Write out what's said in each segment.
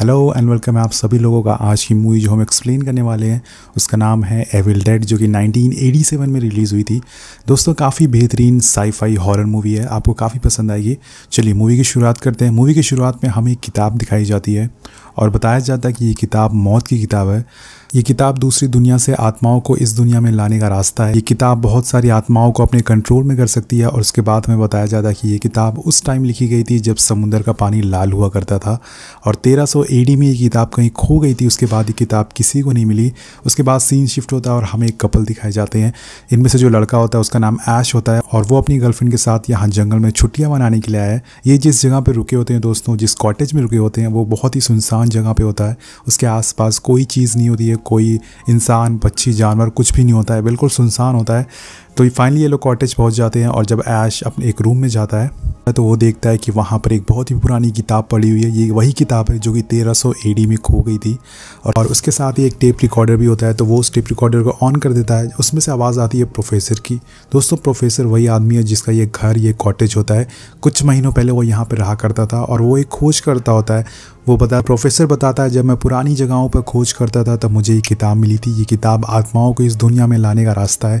hello and welcome है आप सभी लोगों का आज की मूवी जो हम एक्सप्लेन करने वाले हैं उसका नाम है एविल डेड जो कि 1987 में रिलीज़ हुई थी दोस्तों काफ़ी बेहतरीन साईफाई हॉरर मूवी है आपको काफ़ी पसंद आएगी चलिए मूवी की शुरुआत करते हैं मूवी की शुरुआत में हमें एक किताब दिखाई जाती है और बताया जाता है कि ये किताब मौत की किताब है ये किताब दूसरी दुनिया से आत्माओं को इस दुनिया में लाने का रास्ता है ये किताब बहुत सारी आत्माओं को अपने कंट्रोल में कर सकती है और उसके बाद हमें बताया जाता है कि ये किताब उस टाइम लिखी गई थी जब समुंदर का पानी लाल हुआ करता था और 1300 सौ में ये किताब कहीं खो गई थी उसके बाद ये किताब किसी को नहीं मिली उसके बाद सीन शिफ्ट होता है और हमें एक कपल दिखाए जाते हैं इनमें से जो लड़का होता है उसका नाम ऐश होता है और वो अपनी गर्लफ्रेंड के साथ यहाँ जंगल में छुट्टियाँ मनाने के लिए आया है ये जिस जगह पर रुके होते हैं दोस्तों जिस कॉटेज में रुके होते हैं वो बहुत ही सुनसान जगह पे होता है उसके आसपास कोई चीज़ नहीं होती है कोई इंसान पक्षी जानवर कुछ भी नहीं होता है बिल्कुल सुनसान होता है तो फाइनली ये लोग कॉटेज पहुंच जाते हैं और जब ऐश अपने एक रूम में जाता है तो वो देखता है कि वहाँ पर एक बहुत ही पुरानी किताब पड़ी हुई है ये वही किताब है जो कि 1300 एडी में खो गई थी और उसके साथ ही एक टेप रिकॉर्डर भी होता है तो वो उस टेप रिकॉर्डर को ऑन कर देता है उसमें से आवाज़ आती है प्रोफेसर की दोस्तों प्रोफेसर वही आदमी है जिसका ये घर ये कॉटेज होता है कुछ महीनों पहले वो यहाँ पर रहा करता था और वो एक खोज करता होता है वो बता प्रोफेसर बताता है जब मैं पुरानी जगहों पर खोज करता था तब मुझे ये किताब मिली थी ये किताब आत्माओं को इस दुनिया में लाने का रास्ता है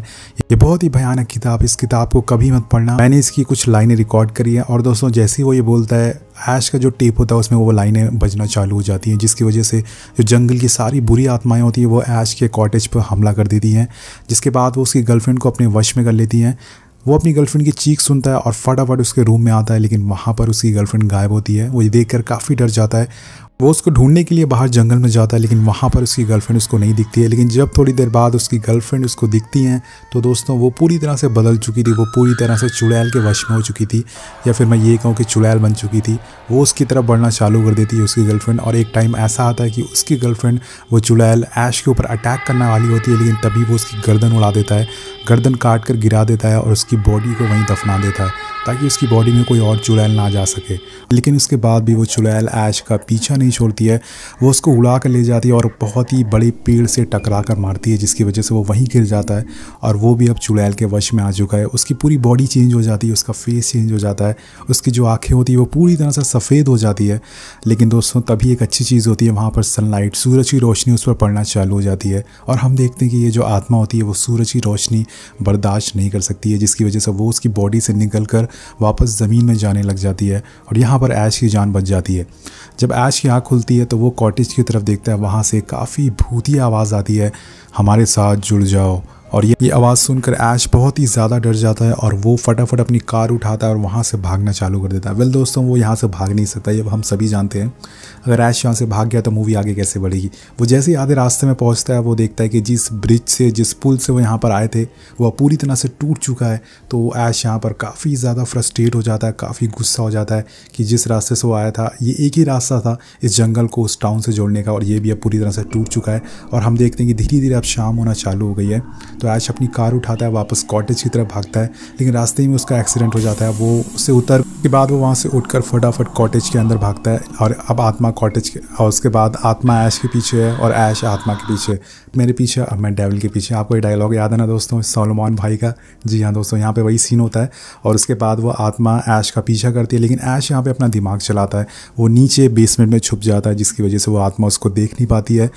ये बहुत ही भयानक किताब इस किताब को कभी मत पढ़ना मैंने इसकी कुछ लाइनें रिकॉर्ड करी है और दोस्तों जैसे ही वो ये बोलता है ऐश का जो टेप होता है उसमें वो लाइनें बजना चालू हो जाती हैं जिसकी वजह से जो जंगल की सारी बुरी आत्माएं होती हैं वो ऐश के कॉटेज पर हमला कर देती हैं जिसके बाद वो उसकी गर्लफ्रेंड को अपने वश में कर लेती हैं वो अपनी गर्लफ्रेंड की चीख सुनता है और फटाफट उसके रूम में आता है लेकिन वहाँ पर उसकी गर्लफ्रेंड गायब होती है वो ये देख काफ़ी डर जाता है वो उसको ढूंढने के लिए बाहर जंगल में जाता है लेकिन वहाँ पर उसकी गर्लफ्रेंड उसको नहीं दिखती है लेकिन जब थोड़ी देर बाद उसकी गर्लफ्रेंड उसको दिखती हैं तो दोस्तों वो पूरी तरह से बदल चुकी थी वो पूरी तरह से चुड़ैल के वश में हो चुकी थी या फिर मैं ये कहूँ कि चुड़ैल बन चुकी थी वो उसकी तरफ बढ़ना चालू कर देती है उसकी गर्लफ्रेंड और एक टाइम ऐसा आता है कि उसकी गर्लफ्रेंड वो चुड़ैल ऐश के ऊपर अटैक करने वाली होती है लेकिन तभी वो उसकी गर्दन उड़ा देता है गर्दन काट कर गिरा देता है और उसकी बॉडी को वहीं दफना देता है ताकि उसकी बॉडी में कोई और चुड़ैल ना जा सके लेकिन उसके बाद भी वो चुड़ैल ऐश का पीछा नहीं नहीं छोड़ती है वो उसको उड़ा कर ले जाती है और बहुत ही बड़े पेड़ से टकरा कर मारती है जिसकी वजह से वो वहीं गिर जाता है और वो भी अब चुड़ैल के वश में आ चुका है उसकी पूरी बॉडी चेंज हो जाती है उसका फेस चेंज हो जाता है उसकी जो आँखें होती है वो पूरी तरह से सफ़ेद हो जाती है लेकिन दोस्तों तभी एक अच्छी चीज़ होती है वहाँ पर सनलाइट सूरज की रोशनी उस पर पड़ना चालू हो जाती है और हम देखते हैं कि ये जो आत्मा होती है वो सूरज की रोशनी बर्दाश्त नहीं कर सकती है जिसकी वजह से वो उसकी बॉडी से निकल कर वापस ज़मीन में जाने लग जाती है और यहाँ पर ऐश की जान बच जाती है जब ऐश की आँख खुलती है तो वो कॉटेज की तरफ देखता है वहाँ से काफ़ी भूतिया आवाज़ आती है हमारे साथ जुड़ जाओ और ये ये आवाज़ सुनकर ऐश बहुत ही ज़्यादा डर जाता है और वो फटाफट अपनी कार उठाता है और वहाँ से भागना चालू कर देता है वेल दोस्तों वो यहाँ से भाग नहीं सकता ये हम सभी जानते हैं अगर ऐश यहाँ से भाग गया तो मूवी आगे कैसे बढ़ेगी वो जैसे ही आधे रास्ते में पहुँचता है वो देखता है कि जिस ब्रिज से जिस पुल से वो यहाँ पर आए थे वह पूरी तरह से टूट चुका है तो ऐश यहाँ पर काफ़ी ज़्यादा फ्रस्ट्रेट हो जाता है काफ़ी गुस्सा हो जाता है कि जिस रास्ते से वो आया था ये एक ही रास्ता था इस जंगल को उस टाउन से जोड़ने का और ये भी अब पूरी तरह से टूट चुका है और हम देखते हैं कि धीरे धीरे अब शाम होना चालू हो गई है तो ऐश अपनी कार उठाता है वापस कॉटेज की तरफ भागता है लेकिन रास्ते में उसका एक्सीडेंट हो जाता है वो उससे उतर के बाद वो वहाँ से उठकर फटाफट कॉटेज के अंदर भागता है और अब आत्मा कॉटेज के और उसके बाद आत्मा ऐश के पीछे है और ऐश आत्मा के पीछे मेरे पीछे अब मैं डेविल के पीछे आपको ये डायलॉग याद है ना दोस्तों सोलोमॉन भाई का जी हाँ दोस्तों यहाँ पे वही सीन होता है और उसके बाद वो आत्मा ऐश का पीछा करती है लेकिन ऐश यहाँ पे अपना दिमाग चलाता है वो नीचे बेसमेंट में छुप जाता है जिसकी वजह से वो आत्मा उसको देख नहीं पाती है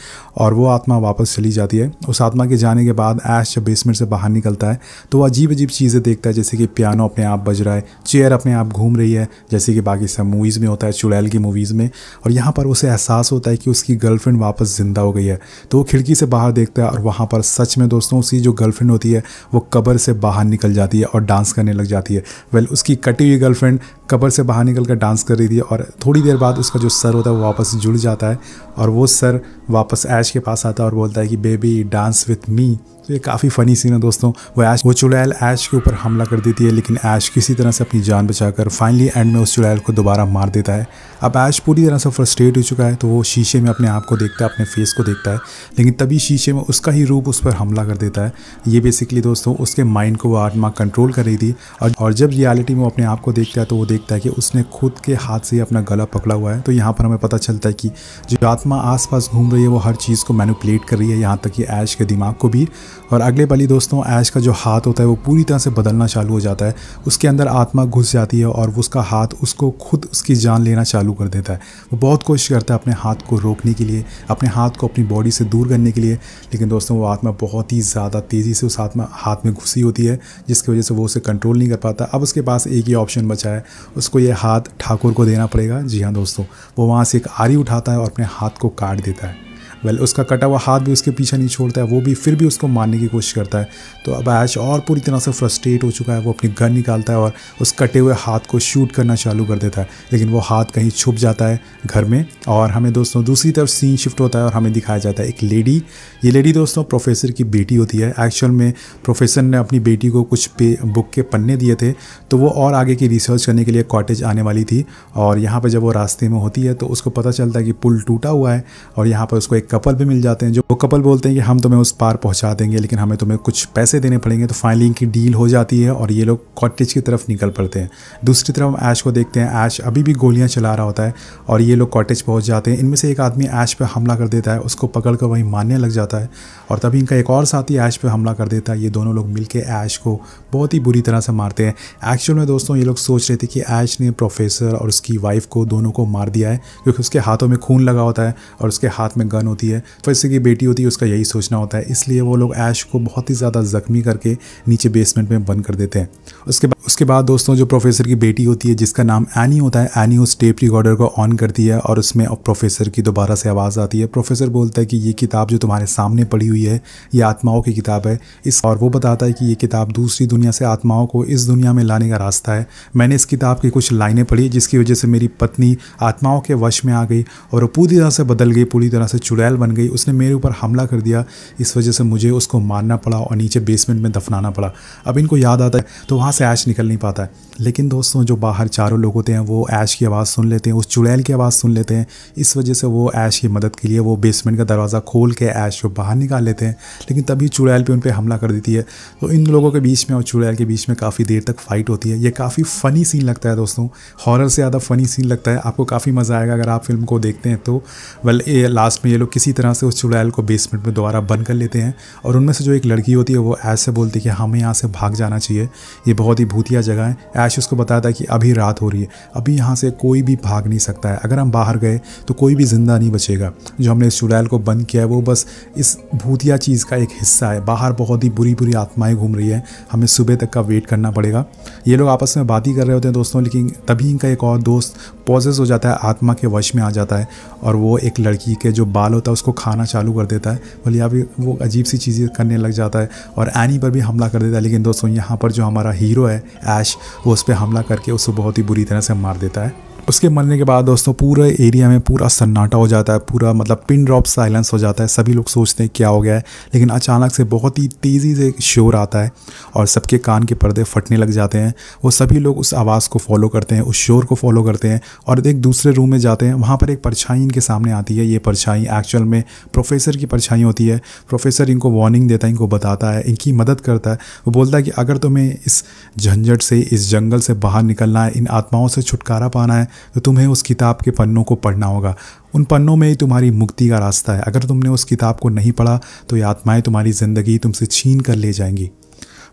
और वो आत्मा वापस चली जाती है उस आत्मा के जाने के बाद ऐश जब बेसमेंट से बाहर निकलता है तो वो अजीब अजीब चीज़ें देखता है जैसे कि पियानो अपने आप बज रहा है चेयर अपने आप घूम रही है जैसे कि बाकी सब मूवीज़ में होता है चुड़ैल की मूवीज़ में और यहाँ पर उसे एहसास होता है कि उसकी गर्लफ्रेंड वापस ज़िंदा हो गई है तो वो खिड़की से बाहर देखता है और वहाँ पर सच में दोस्तों उसकी जो गर्लफ्रेंड होती है वो कबर से बाहर निकल जाती है और डांस करने लग जाती है वेल उसकी कटी हुई गर्लफ्रेंड कबर से बाहर निकल कर डांस कर रही थी और थोड़ी देर बाद उसका जो सर होता है वो वापस जुड़ जाता है और वो सर वापस ऐश के पास आता है और बोलता है कि बेबी डांस विथ मी तो ये काफ़ी फ़नी सीन है दोस्तों वो ऐश वो चुड़ैल ऐश के ऊपर हमला कर देती है लेकिन ऐश किसी तरह से अपनी जान बचाकर फाइनली एंड में उस चुड़ैल को दोबारा मार देता है अब ऐश पूरी तरह से फ्रस्ट्रेट हो चुका है तो वो शीशे में अपने आप को देखता है अपने फेस को देखता है लेकिन तभी शीशे में उसका ही रूप उस पर हमला कर देता है ये बेसिकली दोस्तों उसके माइंड को वो आत्मा कंट्रोल कर रही थी और जब रियलिटी में वो अपने आप को देखता है तो वो देख दिखता है कि उसने खुद के हाथ से ही अपना गला पकड़ा हुआ है तो यहाँ पर हमें पता चलता है कि जो आत्मा आसपास घूम रही है वो हर चीज़ को मैनुपलेट कर रही है यहाँ तक कि ऐश के दिमाग को भी और अगले पल ही दोस्तों ऐश का जो हाथ होता है वो पूरी तरह से बदलना चालू हो जाता है उसके अंदर आत्मा घुस जाती है और उसका हाथ उसको खुद उसकी जान लेना चालू कर देता है वो बहुत कोशिश करता है अपने हाथ को रोकने के लिए अपने हाथ को अपनी बॉडी से दूर करने के लिए लेकिन दोस्तों वो आत्मा बहुत ही ज़्यादा तेज़ी से उस आत्मा हाथ में घुसी होती है जिसकी वजह से वो उसे कंट्रोल नहीं कर पाता अब उसके पास एक ही ऑप्शन बचा है उसको ये हाथ ठाकुर को देना पड़ेगा जी हाँ दोस्तों वो वहाँ से एक आरी उठाता है और अपने हाथ को काट देता है वेल उसका कटा हुआ हाथ भी उसके पीछे नहीं छोड़ता है वो भी फिर भी उसको मारने की कोशिश करता है तो अब ऐश और पूरी तरह से फ्रस्ट्रेट हो चुका है वो अपनी गन निकालता है और उस कटे हुए हाथ को शूट करना चालू कर देता है लेकिन वो हाथ कहीं छुप जाता है घर में और हमें दोस्तों दूसरी तरफ सीन शिफ्ट होता है और हमें दिखाया जाता है एक लेडी ये लेडी दोस्तों प्रोफेसर की बेटी होती है एक्चुअल में प्रोफेसर ने अपनी बेटी को कुछ पे बुक के पन्ने दिए थे तो वो और आगे की रिसर्च करने के लिए कॉटेज आने वाली थी और यहाँ पर जब वो रास्ते में होती है तो उसको पता चलता है कि पुल टूटा हुआ है और यहाँ पर उसको एक कपल भी मिल जाते हैं जो वो कपल बोलते हैं कि हम तुम्हें उस पार पहुंचा देंगे लेकिन हमें तुम्हें कुछ पैसे देने पड़ेंगे तो फाइनली इनकी डील हो जाती है और ये लोग कॉटेज की तरफ निकल पड़ते हैं दूसरी तरफ हम ऐश को देखते हैं ऐश अभी भी गोलियाँ चला रहा होता है और ये लोग कॉटेज पहुँच जाते हैं इनमें से एक आदमी ऐश पर हमला कर देता है उसको पकड़ कर वहीं मारने लग जाता है और तभी इनका एक और साथी ऐश पर हमला कर देता है ये दोनों लोग मिलके ऐश को बहुत ही बुरी तरह से मारते हैं एक्चुअल में दोस्तों ये लोग सोच रहे थे कि ऐश ने प्रोफेसर और उसकी वाइफ को दोनों को मार दिया है क्योंकि उसके हाथों में खून लगा होता है और उसके हाथ में गन होती है होती है फैसे तो की बेटी होती है उसका यही सोचना होता है इसलिए वो लोग ऐश को बहुत ही ज़्यादा ज़ख्मी करके नीचे बेसमेंट में बंद कर देते हैं उसके बाद उसके बाद दोस्तों जो प्रोफेसर की बेटी होती है जिसका नाम एनी होता है एनी उस टेप रिकॉर्डर को ऑन करती है और उसमें अब प्रोफेसर की दोबारा से आवाज़ आती है प्रोफेसर बोलता है कि ये किताब जो तुम्हारे सामने पड़ी हुई है ये आत्माओं की किताब है इस और वो बताता है कि ये किताब दूसरी दुनिया से आत्माओं को इस दुनिया में लाने का रास्ता है मैंने इस किताब की कुछ लाइनें पढ़ी जिसकी वजह से मेरी पत्नी आत्माओं के वश में आ गई और वो पूरी तरह से बदल गई पूरी तरह से चुड़ैल घायल बन गई उसने मेरे ऊपर हमला कर दिया इस वजह से मुझे उसको मारना पड़ा और नीचे बेसमेंट में दफनाना पड़ा अब इनको याद आता है तो वहाँ से ऐश निकल नहीं पाता है लेकिन दोस्तों जो बाहर चारों लोग होते हैं वो ऐश की आवाज़ सुन लेते हैं उस चुड़ैल की आवाज़ सुन लेते हैं इस वजह से वो ऐश की मदद के लिए वो बेसमेंट का दरवाज़ा खोल के ऐश को बाहर निकाल लेते हैं लेकिन तभी चुड़ैल पर उन पर हमला कर देती है तो इन लोगों के बीच में और चुड़ैल के बीच में काफ़ी देर तक फाइट होती है ये काफ़ी फ़नी सीन लगता है दोस्तों हॉरर से ज़्यादा फ़नी सीन लगता है आपको काफ़ी मज़ा आएगा अगर आप फिल्म को देखते हैं तो वेल लास्ट में ये लोग किसी तरह से उस चुड़ैल को बेसमेंट में दोबारा बंद कर लेते हैं और उनमें से जो एक लड़की होती है वो ऐश से बोलती है कि हमें यहाँ से भाग जाना चाहिए ये बहुत ही भूतिया जगह है ऐश उसको बताता है कि अभी रात हो रही है अभी यहाँ से कोई भी भाग नहीं सकता है अगर हम बाहर गए तो कोई भी ज़िंदा नहीं बचेगा जो हमने इस चुड़ैल को बंद किया है वो बस इस भूतिया चीज़ का एक हिस्सा है बाहर बहुत ही बुरी बुरी आत्माएँ घूम रही है हमें सुबह तक का वेट करना पड़ेगा ये लोग आपस में बात ही कर रहे होते हैं दोस्तों लेकिन तभी इनका एक और दोस्त पॉजेस हो जाता है आत्मा के वश में आ जाता है और वो एक लड़की के जो बाल होता है उसको खाना चालू कर देता है बोले यहाँ भी वो अजीब सी चीज़ें करने लग जाता है और एनी पर भी हमला कर देता है लेकिन दोस्तों यहाँ पर जो हमारा हीरो है ऐश वो उस पर हमला करके उसको बहुत ही बुरी तरह से मार देता है उसके मरने के बाद दोस्तों पूरे एरिया में पूरा सन्नाटा हो जाता है पूरा मतलब पिन ड्रॉप साइलेंस हो जाता है सभी लोग सोचते हैं क्या हो गया है लेकिन अचानक से बहुत ही तेज़ी से शोर आता है और सबके कान के पर्दे फटने लग जाते हैं वो सभी लोग उस आवाज़ को फॉलो करते हैं उस शोर को फॉलो करते हैं और एक दूसरे रूम में जाते हैं वहाँ पर एक परछाई इनके सामने आती है ये परछाई एक्चुअल में प्रोफेसर की परछाई होती है प्रोफेसर इनको वार्निंग देता है इनको बताता है इनकी मदद करता है वो बोलता है कि अगर तुम्हें इस झंझट से इस जंगल से बाहर निकलना है इन आत्माओं से छुटकारा पाना है तो तुम्हें उस किताब के पन्नों को पढ़ना होगा उन पन्नों में ही तुम्हारी मुक्ति का रास्ता है अगर तुमने उस किताब को नहीं पढ़ा तो ये आत्माएँ तुम्हारी ज़िंदगी तुमसे छीन कर ले जाएंगी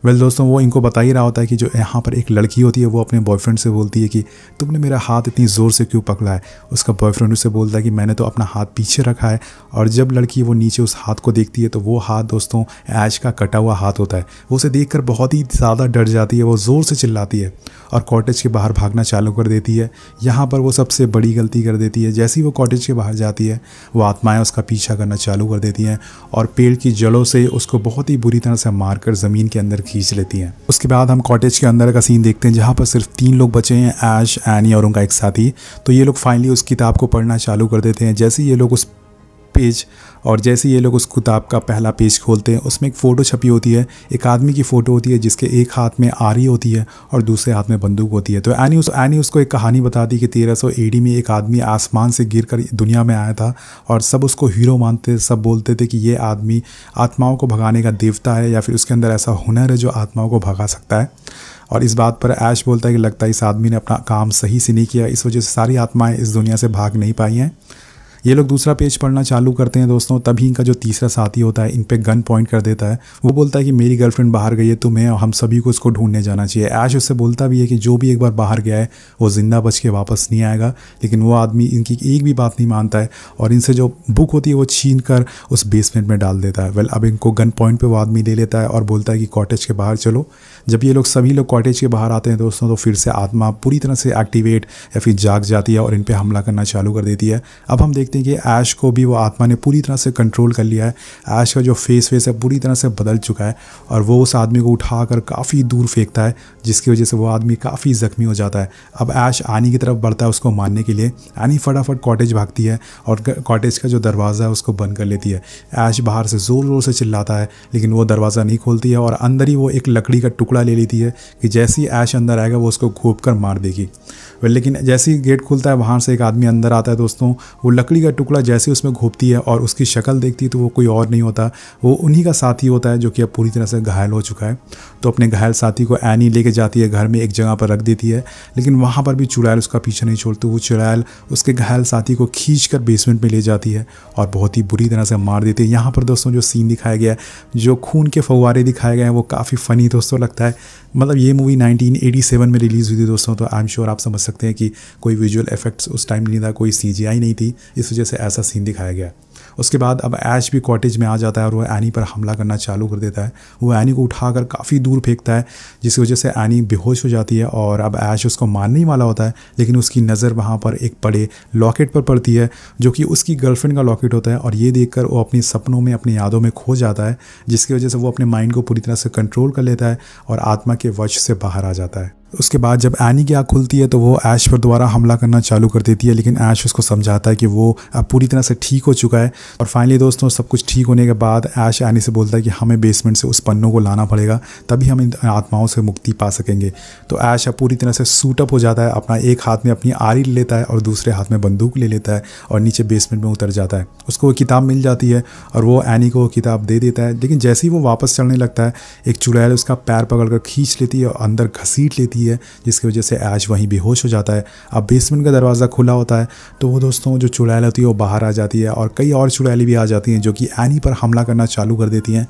वेल दोस्तों वो इनको बता ही रहा होता है कि जो यहाँ पर एक लड़की होती है वो अपने बॉयफ्रेंड से बोलती है कि तुमने मेरा हाथ इतनी ज़ोर से क्यों पकड़ा है उसका बॉयफ्रेंड उसे बोलता है कि मैंने तो अपना हाथ पीछे रखा है और जब लड़की वो नीचे उस हाथ को देखती है तो वो हाथ दोस्तों ऐश का कटा हुआ हाथ होता है वो उसे देख बहुत ही ज़्यादा डर जाती है वो ज़ोर से चिल्लाती है और कॉटेज के बाहर भागना चालू कर देती है यहाँ पर वो सबसे बड़ी गलती कर देती है जैसे ही वो कॉटेज के बाहर जाती है वो आत्माएँ उसका पीछा करना चालू कर देती हैं और पेड़ की जड़ों से उसको बहुत ही बुरी तरह से मारकर ज़मीन के अंदर खींच लेती है उसके बाद हम कॉटेज के अंदर का सीन देखते हैं जहाँ पर सिर्फ तीन लोग बचे हैं ऐश एनी और उनका एक साथी तो ये लोग फाइनली उस किताब को पढ़ना चालू कर देते हैं जैसे ये लोग उस पेज और जैसे ये लोग उस किताब का पहला पेज खोलते हैं उसमें एक फ़ोटो छपी होती है एक आदमी की फ़ोटो होती है जिसके एक हाथ में आरी होती है और दूसरे हाथ में बंदूक होती है तो एनी उस एनी उसको एक कहानी बताती कि तेरह सौ में एक आदमी आसमान से गिर कर दुनिया में आया था और सब उसको हीरो मानते सब बोलते थे कि ये आदमी आत्माओं को भगाने का देवता है या फिर उसके अंदर ऐसा हुनर है जो आत्माओं को भगा सकता है और इस बात पर ऐश बोलता है कि लगता है इस आदमी ने अपना काम सही से नहीं किया इस वजह से सारी आत्माएं इस दुनिया से भाग नहीं पाई हैं ये लोग दूसरा पेज पढ़ना चालू करते हैं दोस्तों तभी इनका जो तीसरा साथी होता है इन पर गन पॉइंट कर देता है वो बोलता है कि मेरी गर्लफ्रेंड बाहर गई है तुम्हें और हम सभी को उसको ढूंढने जाना चाहिए ऐश उससे बोलता भी है कि जो भी एक बार बाहर गया है वो ज़िंदा बच के वापस नहीं आएगा लेकिन वो आदमी इनकी एक भी बात नहीं मानता है और इनसे जो बुक होती है वो छीन कर उस बेसमेंट में डाल देता है वेल अब इनको गन पॉइंट पर वो आदमी ले लेता है और बोलता है कि कॉटेज के बाहर चलो जब ये लोग सभी लोग कॉटेज के बाहर आते हैं दोस्तों तो फिर से आत्मा पूरी तरह से एक्टिवेट या फिर जाग जाती है और इन पर हमला करना चालू कर देती है अब हम देखते देखते हैं कि ऐश को भी वो आत्मा ने पूरी तरह से कंट्रोल कर लिया है ऐश का जो फेस वेस है पूरी तरह से बदल चुका है और वो उस आदमी को उठा कर काफ़ी दूर फेंकता है जिसकी वजह से वो आदमी काफ़ी ज़ख्मी हो जाता है अब ऐश आनी की तरफ बढ़ता है उसको मारने के लिए आनी फटाफट कॉटेज भागती है और कॉटेज का जो दरवाज़ा है उसको बंद कर लेती है ऐश बाहर से ज़ोर ज़ोर से चिल्लाता है लेकिन वो दरवाज़ा नहीं खोलती है और अंदर ही वो एक लकड़ी का टुकड़ा ले लेती है कि जैसे ही ऐश अंदर आएगा वो उसको घोप मार देगी लेकिन जैसे ही गेट खुलता है वहाँ से एक आदमी अंदर आता है दोस्तों वो लकड़ी लकड़ी का टुकड़ा जैसे उसमें घोपती है और उसकी शक्ल देखती है तो वो कोई और नहीं होता वो उन्हीं का साथी होता है जो कि अब पूरी तरह से घायल हो चुका है तो अपने घायल साथी को एनी लेके जाती है घर में एक जगह पर रख देती है लेकिन वहाँ पर भी चुड़ैल उसका पीछा नहीं छोड़ती वो चुड़ैल उसके घायल साथी को खींच बेसमेंट में ले जाती है और बहुत ही बुरी तरह से मार देती है यहाँ पर दोस्तों जो सीन दिखाया गया है जो खून के फवारे दिखाए गए हैं वो काफ़ी फ़नी दोस्तों लगता है मतलब ये मूवी 1987 में रिलीज़ हुई थी दोस्तों तो आई एम श्योर आप समझ सकते हैं कि कोई विजुअल इफेक्ट्स उस टाइम नहीं था कोई सी नहीं थी इस वजह से ऐसा सीन दिखाया गया उसके बाद अब ऐश भी कॉटेज में आ जाता है और वह एनी पर हमला करना चालू कर देता है वो एनी को उठा कर काफ़ी दूर फेंकता है जिसकी वजह से एनी बेहोश हो जाती है और अब ऐश उसको मारने ही वाला होता है लेकिन उसकी नज़र वहाँ पर एक बड़े लॉकेट पर पड़ती है जो कि उसकी गर्लफ्रेंड का लॉकेट होता है और ये देख कर वो अपने सपनों में अपनी यादों में खो जाता है जिसकी वजह से वो अपने माइंड को पूरी तरह से कंट्रोल कर लेता है और आत्मा के वश से बाहर आ जाता है उसके बाद जब एनी की आँख खुलती है तो वो ऐश पर दोबारा हमला करना चालू कर देती है लेकिन ऐश उसको समझाता है कि वो अब पूरी तरह से ठीक हो चुका है और फाइनली दोस्तों सब कुछ ठीक होने के बाद ऐश एनी से बोलता है कि हमें बेसमेंट से उस पन्नों को लाना पड़ेगा तभी हम इन आत्माओं से मुक्ति पा सकेंगे तो ऐश अब पूरी तरह से सूटअप हो जाता है अपना एक हाथ में अपनी आरी ले लेता है और दूसरे हाथ में बंदूक ले लेता है और नीचे बेसमेंट में उतर जाता है उसको वो किताब मिल जाती है और वो एनी को वो किताब दे देता है लेकिन जैसे ही वो वापस चलने लगता है एक चुड़ैल उसका पैर पकड़ कर खींच लेती है और अंदर घसीट लेती है होती है जिसकी वजह से ऐश वहीं बेहोश हो जाता है अब बेसमेंट का दरवाज़ा खुला होता है तो वो दोस्तों जो चुड़ैल होती है वो बाहर आ जाती है और कई और चुड़ैली भी आ जाती हैं जो कि एनी पर हमला करना चालू कर देती हैं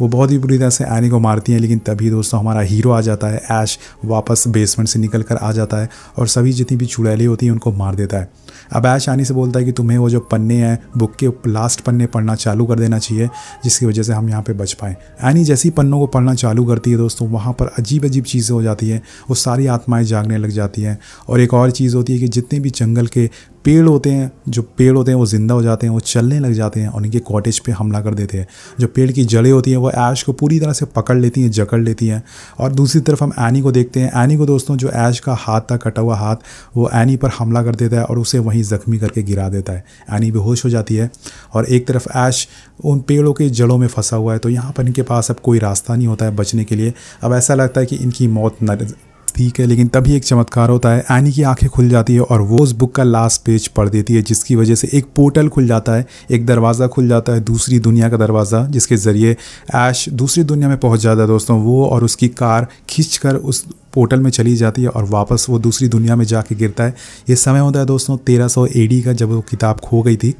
वो बहुत ही बुरी तरह से एनी को मारती हैं लेकिन तभी दोस्तों हमारा हीरो आ जाता है ऐश वापस बेसमेंट से निकल कर आ जाता है और सभी जितनी भी चुड़ैली होती हैं उनको मार देता है अब ऐश आनी से बोलता है कि तुम्हें वो जो पन्ने हैं बुक के लास्ट पन्ने पढ़ना चालू कर देना चाहिए जिसकी वजह से हम यहाँ पर बच पाएँ एनी जैसी पन्नों को पढ़ना चालू करती है दोस्तों वहाँ पर अजीब अजीब चीज़ें हो जाती हैं वो सारी आत्माएँ जागने लग जाती हैं और एक और चीज़ होती है कि जितने भी जंगल के पेड़ होते हैं जो पेड़ होते हैं वो ज़िंदा हो जाते हैं वो चलने लग जाते हैं और इनके कॉटेज पे हमला कर देते हैं जो पेड़ की जड़ें होती हैं वो ऐश को पूरी तरह से पकड़ लेती हैं जकड़ लेती हैं और दूसरी तरफ हम एनी को देखते हैं एनी को दोस्तों जो ऐश का हाथ था कटा हुआ हाथ वो एनी पर हमला कर देता है और उसे वहीं ज़ख्मी करके गिरा देता है एनी बेहोश हो जाती है और एक तरफ ऐश उन पेड़ों के जड़ों में फंसा हुआ है तो यहाँ पर इनके पास अब कोई रास्ता नहीं होता है बचने के लिए अब ऐसा लगता है कि इनकी मौत ठीक है लेकिन तभी एक चमत्कार होता है एनी की आंखें खुल जाती है और वो उस बुक का लास्ट पेज पढ़ देती है जिसकी वजह से एक पोर्टल खुल जाता है एक दरवाज़ा खुल जाता है दूसरी दुनिया का दरवाज़ा जिसके ज़रिए ऐश दूसरी दुनिया में पहुँच जाता है दोस्तों वो और उसकी कार खींच कर उस पोर्टल में चली जाती है और वापस वो दूसरी दुनिया में जाके गिरता है ये समय होता है दोस्तों तेरह सौ का जब वो किताब खो गई थी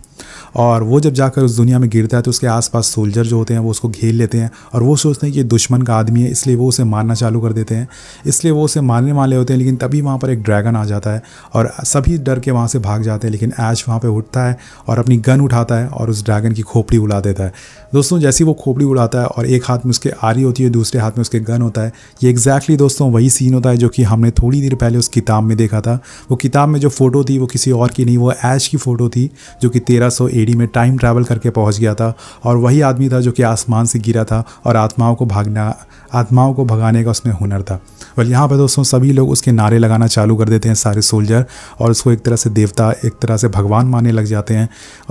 और वो जब जाकर उस दुनिया में गिरता है तो उसके आसपास सोल्जर जो होते हैं वो उसको घेर लेते हैं और वो सोचते हैं कि ये दुश्मन का आदमी है इसलिए वो उसे मारना चालू कर देते हैं इसलिए वो उसे मारने वाले होते हैं लेकिन तभी वहाँ पर एक ड्रैगन आ जाता है और सभी डर के वहाँ से भाग जाते हैं लेकिन ऐश वहाँ पर उठता है और अपनी गन उठाता है और उस ड्रैगन की खोपड़ी उड़ा देता है दोस्तों जैसी वो खोपड़ी उड़ाता है और एक हाथ में उसके आरी होती है दूसरे हाथ में उसके गन होता है ये एग्जैक्टली दोस्तों वही सी सीन होता है जो कि हमने थोड़ी देर पहले उस किताब में देखा था वो किताब में जो फ़ोटो थी वो किसी और की नहीं वो ऐश की फ़ोटो थी जो कि 1300 एडी में टाइम ट्रैवल करके पहुंच गया था और वही आदमी था जो कि आसमान से गिरा था और आत्माओं को भागना आत्माओं को भगाने का उसमें हुनर था वेल यहाँ पर दोस्तों सभी लोग उसके नारे लगाना चालू कर देते हैं सारे सोल्जर और उसको एक तरह से देवता एक तरह से भगवान मानने लग जाते हैं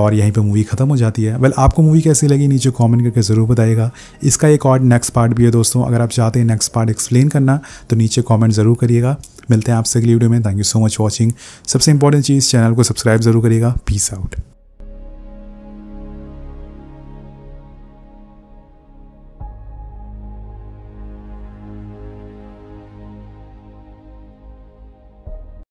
और यहीं पर मूवी ख़त्म हो जाती है वेल आपको मूवी कैसी लगी नीचे कॉमेंट करके ज़रूर बताएगा इसका एक और नेक्स्ट पार्ट भी है दोस्तों अगर आप चाहते हैं नेक्स्ट पार्ट एक्सप्लेन करना तो नीचे कॉमेंट ज़रूर करिएगा मिलते हैं आपसे अगली वीडियो में thank you so much watching सबसे इंपॉर्टेंट चीज़ चैनल को सब्सक्राइब ज़रूर करिएगा पीस आउट